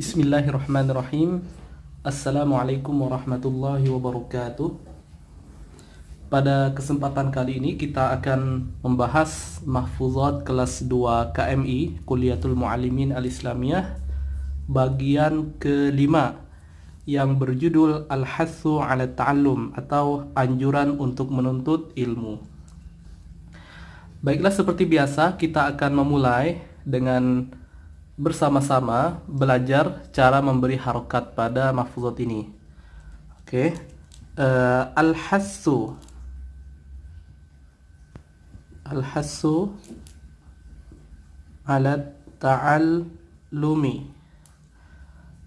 Bismillahirrahmanirrahim. Assalamualaikum warahmatullahi wabarakatuh. Pada kesempatan kali ini kita akan membahas mahfuzat kelas 2 KMI Kuliatul Muallimin Al-Islamiyah bagian kelima yang berjudul Al-Hathu 'ala Ta'allum atau anjuran untuk menuntut ilmu. Baiklah seperti biasa kita akan memulai dengan bersama-sama belajar cara memberi harokat pada mahfuzat ini. Oke. Okay. Uh, eh, Al-hassu. Al-hassu ta'al lumi.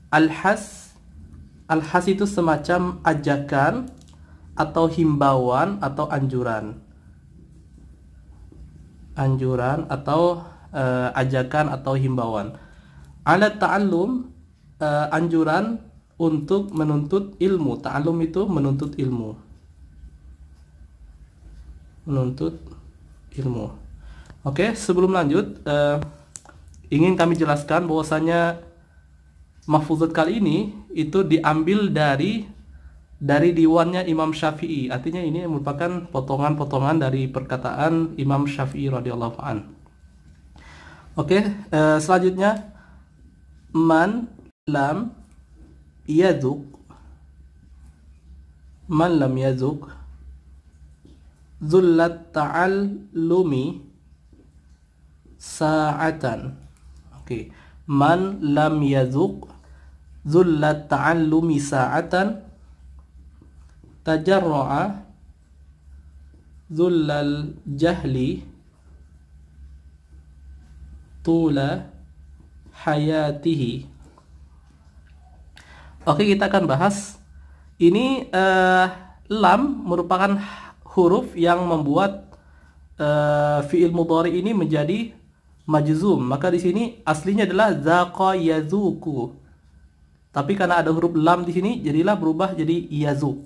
Al-has Al-has itu semacam ajakan atau himbauan atau anjuran. Anjuran atau uh, ajakan atau himbauan. Ala ta'allum uh, anjuran untuk menuntut ilmu. Ta'allum itu menuntut ilmu. Menuntut ilmu. Oke, sebelum lanjut uh, ingin kami jelaskan bahwasanya mahfuzat kali ini itu diambil dari dari diwannya Imam Syafi'i. Artinya ini merupakan potongan-potongan dari perkataan Imam Syafi'i radhiyallahu an. Oke, uh, selanjutnya من لم يذق من لم يذق ذل التعلم ساعة okay. من لم يذق ذل التعلم ساعة تجرع ذل الجهل طول hayatihi. Oke, kita akan bahas ini uh, lam merupakan huruf yang membuat uh, fiil mudhari ini menjadi majzum. Maka di sini aslinya adalah zaqa yazuku. Tapi karena ada huruf lam di sini jadilah berubah jadi yazuk.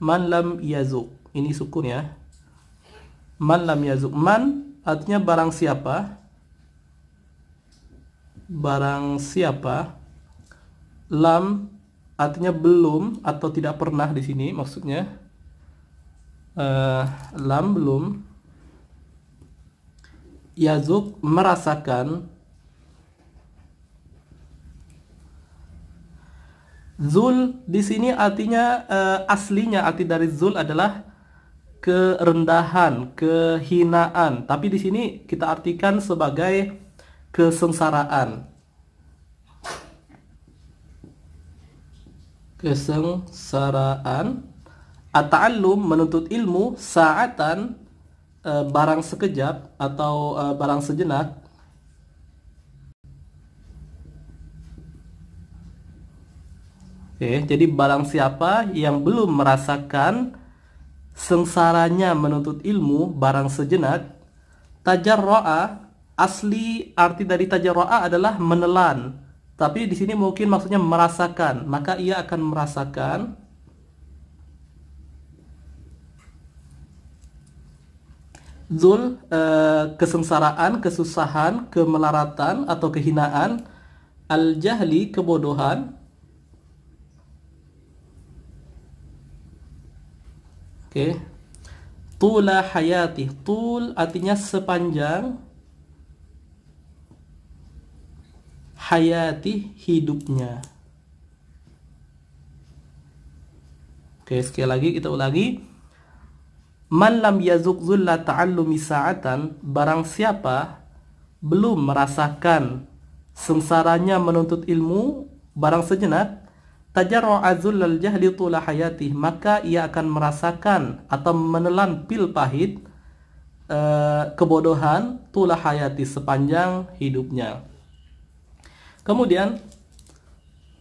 Man lam yazuk. Ini sukun ya. Man lam yazuk. Man artinya barang siapa barang siapa lam artinya belum atau tidak pernah di sini maksudnya uh, lam belum yazuk merasakan zul di sini artinya uh, aslinya arti dari zul adalah kerendahan, kehinaan. Tapi di sini kita artikan sebagai kesengsaraan kesengsaraan Ata'allum menuntut ilmu saatan e, barang sekejap atau e, barang sejenak Oke, jadi barang siapa yang belum merasakan sengsaranya menuntut ilmu barang sejenak tajarro'a asli arti dari tajarra'a adalah menelan. Tapi di sini mungkin maksudnya merasakan, maka ia akan merasakan zul eh, kesengsaraan, kesusahan, kemelaratan atau kehinaan, al-jahli kebodohan. Oke. Okay. Tula hayati. Tul artinya sepanjang hayati hidupnya oke sekali lagi kita ulangi man lam yazuk zulla ta'allumi sa'atan barang siapa belum merasakan sengsaranya menuntut ilmu barang sejenak tajarra azullal jahli tula hayati maka ia akan merasakan atau menelan pil pahit eh, kebodohan tula hayati sepanjang hidupnya Kemudian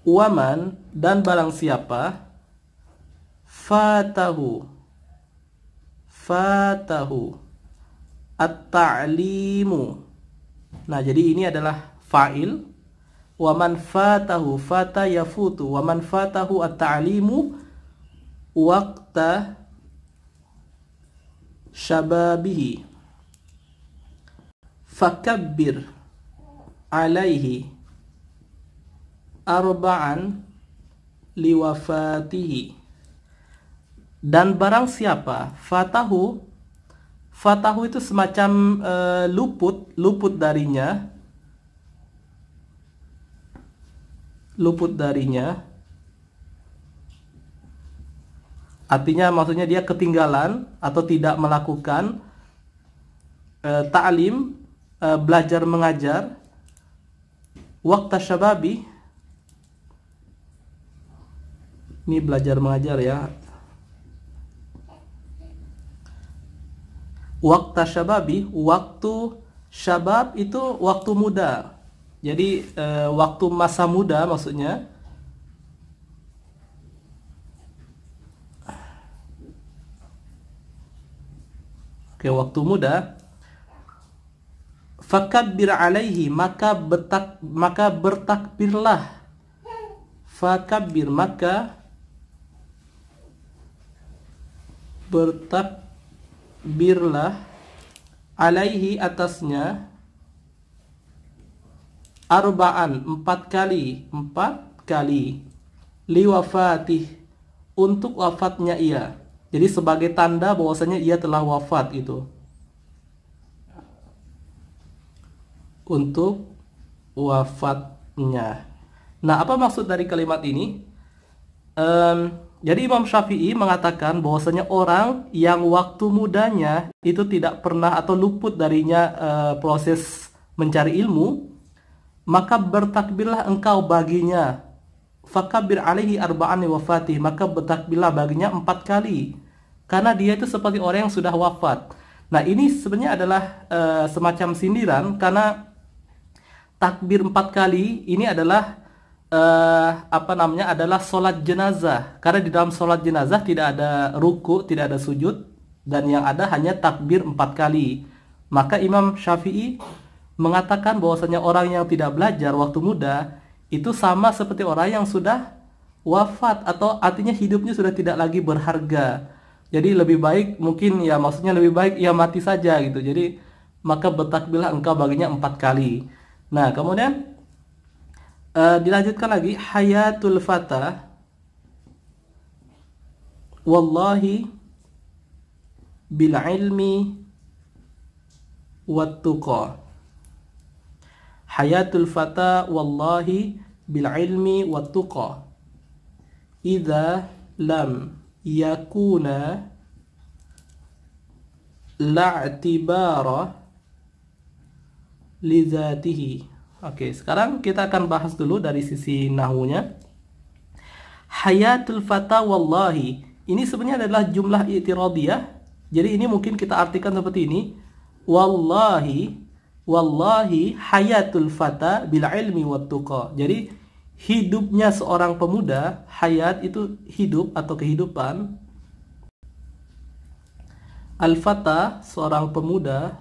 waman dan barang siapa fatahu fatahu at-ta'limu. Nah, jadi ini adalah fa'il waman fatahu fata yafutu waman fatahu at-ta'limu waqta Shababihi fakabbir alaihi arba'an liwafatihi dan barang siapa fatahu fatahu itu semacam e, luput luput darinya luput darinya artinya maksudnya dia ketinggalan atau tidak melakukan e, ta'lim e, belajar mengajar waktu syababi ini belajar mengajar ya waktu syababi waktu syabab itu waktu muda jadi eh, waktu masa muda maksudnya Oke, waktu muda bir alaihi maka betak maka bertakbirlah. Fakabir maka bertakbirlah alaihi atasnya arba'an empat kali empat kali liwafatih untuk wafatnya ia jadi sebagai tanda bahwasanya ia telah wafat itu untuk wafatnya nah apa maksud dari kalimat ini um, jadi Imam Syafi'i mengatakan bahwasanya orang yang waktu mudanya itu tidak pernah atau luput darinya e, proses mencari ilmu, maka bertakbirlah engkau baginya. Fakabir alaihi arba'ani wafati, maka bertakbirlah baginya empat kali. Karena dia itu seperti orang yang sudah wafat. Nah ini sebenarnya adalah e, semacam sindiran karena takbir empat kali ini adalah uh, apa namanya adalah sholat jenazah karena di dalam sholat jenazah tidak ada ruku tidak ada sujud dan yang ada hanya takbir empat kali maka Imam Syafi'i mengatakan bahwasanya orang yang tidak belajar waktu muda itu sama seperti orang yang sudah wafat atau artinya hidupnya sudah tidak lagi berharga jadi lebih baik mungkin ya maksudnya lebih baik ia ya mati saja gitu jadi maka bertakbirlah engkau baginya empat kali nah kemudian Eh, dilanjutkan lagi hayatul fata wallahi bil ilmi wat tuqa hayatul fata wallahi bil ilmi wat tuqa idza lam yakuna la'tibara li dhatihi Oke, sekarang kita akan bahas dulu dari sisi nahunya. Hayatul fata wallahi. Ini sebenarnya adalah jumlah i'tiradiyah. Jadi ini mungkin kita artikan seperti ini. Wallahi wallahi hayatul fata bil ilmi wat tuqa. Jadi hidupnya seorang pemuda, hayat itu hidup atau kehidupan. Al fata seorang pemuda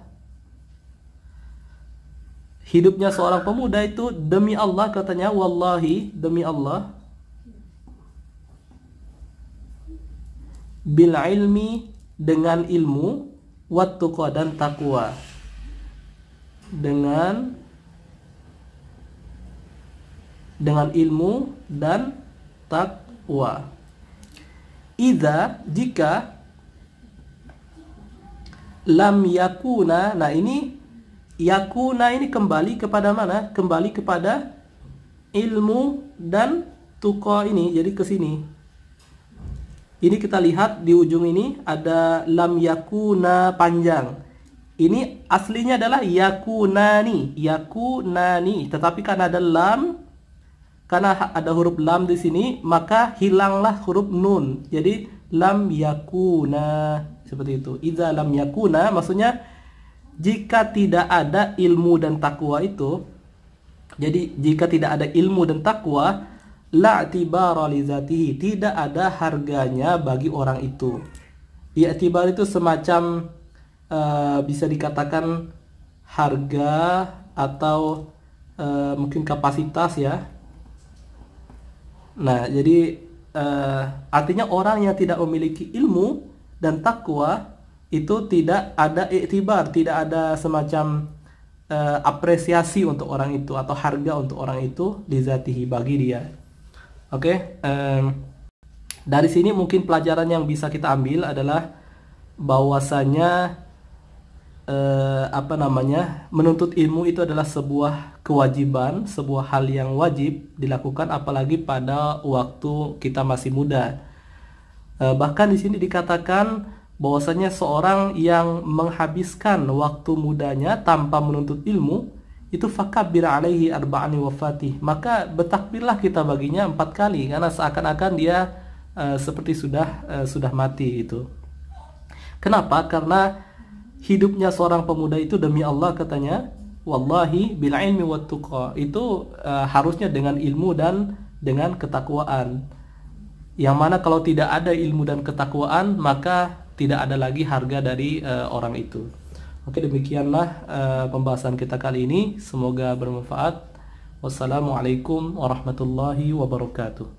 hidupnya seorang pemuda itu demi Allah katanya wallahi demi Allah bil ilmi dengan ilmu wattuqa dan takwa dengan dengan ilmu dan takwa Iza jika lam yakuna nah ini yakuna ini kembali kepada mana? Kembali kepada ilmu dan tuko ini. Jadi ke sini. Ini kita lihat di ujung ini ada lam yakuna panjang. Ini aslinya adalah yakunani, yakunani. Tetapi karena ada lam, karena ada huruf lam di sini, maka hilanglah huruf nun. Jadi lam yakuna seperti itu. Iza lam yakuna maksudnya jika tidak ada ilmu dan takwa itu jadi jika tidak ada ilmu dan takwa la tibara tidak ada harganya bagi orang itu Ya i'tibar itu semacam uh, bisa dikatakan harga atau uh, mungkin kapasitas ya nah jadi uh, artinya orang yang tidak memiliki ilmu dan takwa itu tidak ada iktibar, tidak ada semacam uh, apresiasi untuk orang itu atau harga untuk orang itu dizatihi bagi dia. Oke, okay? um, dari sini mungkin pelajaran yang bisa kita ambil adalah bahwasanya uh, apa namanya menuntut ilmu itu adalah sebuah kewajiban, sebuah hal yang wajib dilakukan apalagi pada waktu kita masih muda. Uh, bahkan di sini dikatakan bahwasanya seorang yang menghabiskan waktu mudanya tanpa menuntut ilmu itu fakabir alaihi arba'ani wafatih maka bertakbirlah kita baginya empat kali karena seakan-akan dia uh, seperti sudah uh, sudah mati itu. kenapa karena hidupnya seorang pemuda itu demi Allah katanya wallahi bil ilmi wat itu uh, harusnya dengan ilmu dan dengan ketakwaan yang mana kalau tidak ada ilmu dan ketakwaan maka tidak ada lagi harga dari uh, orang itu. Oke, demikianlah uh, pembahasan kita kali ini. Semoga bermanfaat. Wassalamualaikum warahmatullahi wabarakatuh.